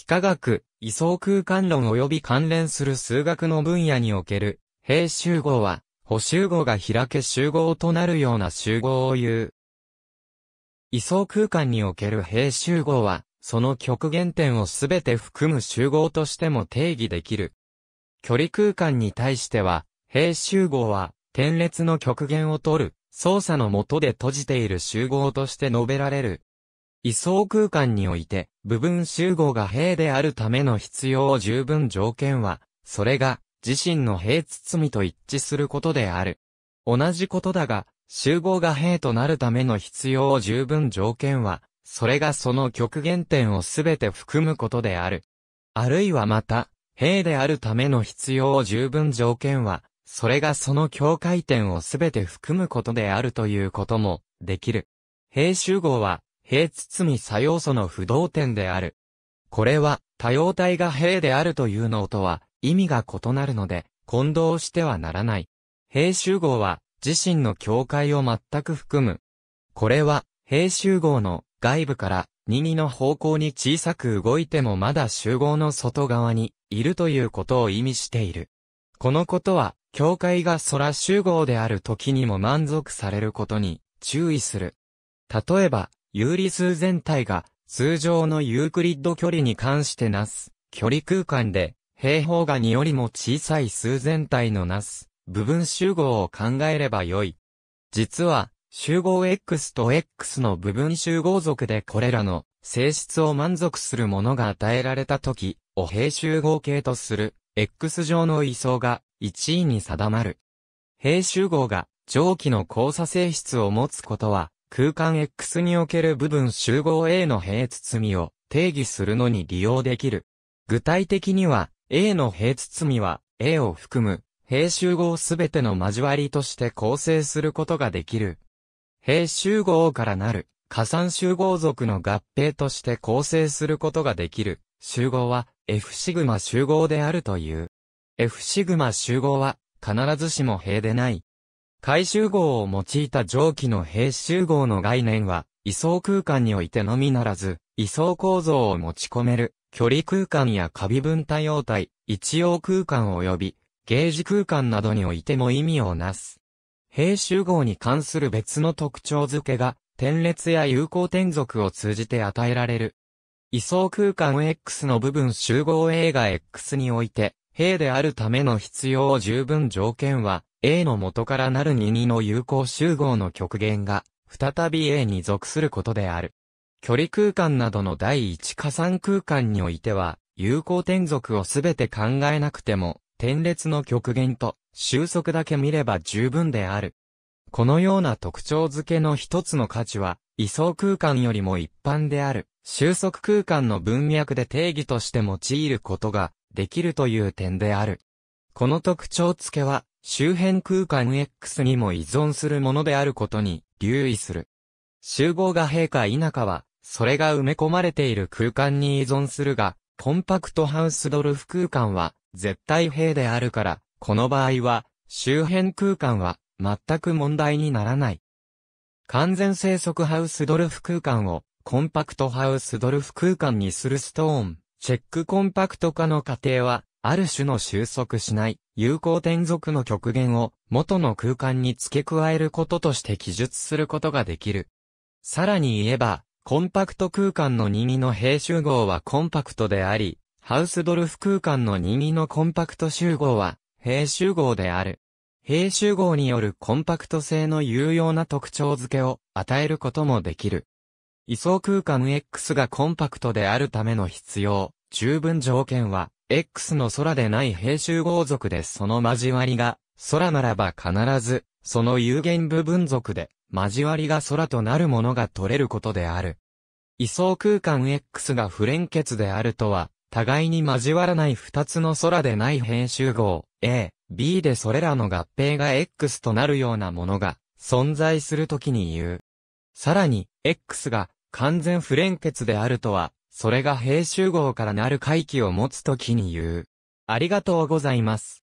幾何学、位相空間論及び関連する数学の分野における、平集合は、補集合が開け集合となるような集合を言う。位相空間における平集合は、その極限点をすべて含む集合としても定義できる。距離空間に対しては、平集合は、点列の極限を取る、操作の下で閉じている集合として述べられる。位相空間において、部分集合が平であるための必要十分条件は、それが、自身の平包みと一致することである。同じことだが、集合が平となるための必要十分条件は、それがその極限点をすべて含むことである。あるいはまた、平であるための必要十分条件は、それがその境界点をすべて含むことであるということも、できる。平集合は、平包作用素の不動点である。これは、多様体が平であるというのとは、意味が異なるので、混同してはならない。平集合は、自身の境界を全く含む。これは、平集合の外部から意の方向に小さく動いてもまだ集合の外側にいるということを意味している。このことは、境界が空集合である時にも満足されることに注意する。例えば、有理数全体が通常のユークリッド距離に関してなす距離空間で平方が2よりも小さい数全体のなす部分集合を考えればよい。実は集合 X と X の部分集合属でこれらの性質を満足するものが与えられたとき、を平集合形とする X 上の位相が1位に定まる。平集合が上記の交差性質を持つことは空間 X における部分集合 A の平包みを定義するのに利用できる。具体的には、A の平包みは、A を含む、平集合すべての交わりとして構成することができる。平集合からなる、加算集合族の合併として構成することができる。集合は、F シグマ集合であるという。F シグマ集合は、必ずしも平でない。回集合を用いた蒸気の閉集合の概念は、位相空間においてのみならず、位相構造を持ち込める、距離空間やカビ分体様体、一応空間及び、ゲージ空間などにおいても意味をなす。閉集合に関する別の特徴付けが、点列や有効点属を通じて与えられる。位相空間 X の部分集合 A が X において、平であるための必要十分条件は、A の元からなる22の有効集合の極限が、再び A に属することである。距離空間などの第一加算空間においては、有効転属をすべて考えなくても、点列の極限と収束だけ見れば十分である。このような特徴付けの一つの価値は、位相空間よりも一般である、収束空間の文脈で定義として用いることができるという点である。この特徴付けは、周辺空間 X にも依存するものであることに留意する。集合が閉か否かは、それが埋め込まれている空間に依存するが、コンパクトハウスドルフ空間は絶対閉であるから、この場合は周辺空間は全く問題にならない。完全生息ハウスドルフ空間をコンパクトハウスドルフ空間にするストーン、チェックコンパクト化の過程は、ある種の収束しない有効転属の極限を元の空間に付け加えることとして記述することができる。さらに言えば、コンパクト空間の任意の閉集合はコンパクトであり、ハウスドルフ空間の任意のコンパクト集合は、閉集合である。閉集合によるコンパクト性の有用な特徴付けを与えることもできる。位相空間 X がコンパクトであるための必要、十分条件は、X の空でない平集合族でその交わりが、空ならば必ず、その有限部分族で、交わりが空となるものが取れることである。位相空間 X が不連結であるとは、互いに交わらない二つの空でない編集合、A、B でそれらの合併が X となるようなものが存在するときに言う。さらに、X が完全不連結であるとは、それが平集合からなる回帰を持つときに言う。ありがとうございます。